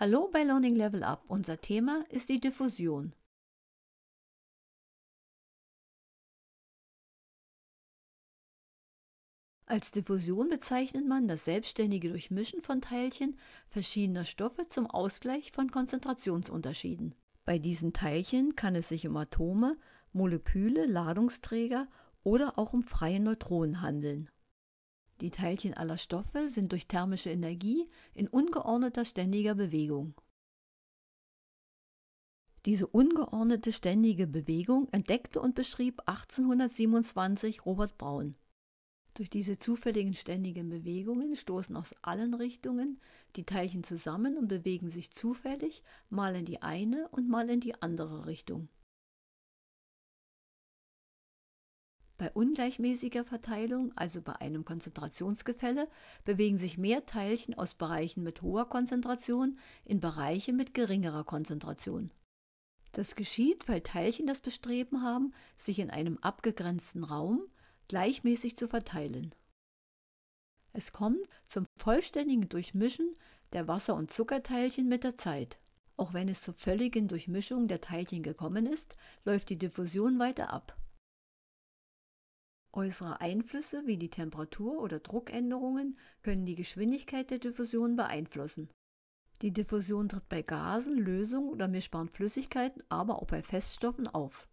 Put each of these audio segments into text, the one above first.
Hallo bei Learning Level Up. Unser Thema ist die Diffusion. Als Diffusion bezeichnet man das selbstständige Durchmischen von Teilchen verschiedener Stoffe zum Ausgleich von Konzentrationsunterschieden. Bei diesen Teilchen kann es sich um Atome, Moleküle, Ladungsträger oder auch um freie Neutronen handeln. Die Teilchen aller Stoffe sind durch thermische Energie in ungeordneter ständiger Bewegung. Diese ungeordnete ständige Bewegung entdeckte und beschrieb 1827 Robert Braun. Durch diese zufälligen ständigen Bewegungen stoßen aus allen Richtungen die Teilchen zusammen und bewegen sich zufällig mal in die eine und mal in die andere Richtung. Bei ungleichmäßiger Verteilung, also bei einem Konzentrationsgefälle, bewegen sich mehr Teilchen aus Bereichen mit hoher Konzentration in Bereiche mit geringerer Konzentration. Das geschieht, weil Teilchen das Bestreben haben, sich in einem abgegrenzten Raum gleichmäßig zu verteilen. Es kommt zum vollständigen Durchmischen der Wasser- und Zuckerteilchen mit der Zeit. Auch wenn es zur völligen Durchmischung der Teilchen gekommen ist, läuft die Diffusion weiter ab. Äußere Einflüsse wie die Temperatur oder Druckänderungen können die Geschwindigkeit der Diffusion beeinflussen. Die Diffusion tritt bei Gasen, Lösungen oder mischbaren Flüssigkeiten, aber auch bei Feststoffen auf.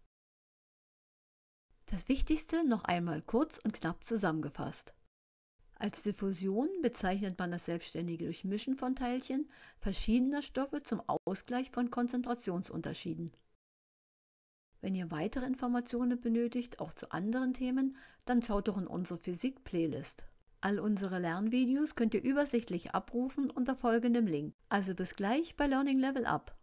Das Wichtigste noch einmal kurz und knapp zusammengefasst. Als Diffusion bezeichnet man das selbstständige Durchmischen von Teilchen verschiedener Stoffe zum Ausgleich von Konzentrationsunterschieden. Wenn ihr weitere Informationen benötigt, auch zu anderen Themen, dann schaut doch in unsere Physik-Playlist. All unsere Lernvideos könnt ihr übersichtlich abrufen unter folgendem Link. Also bis gleich bei Learning Level Up.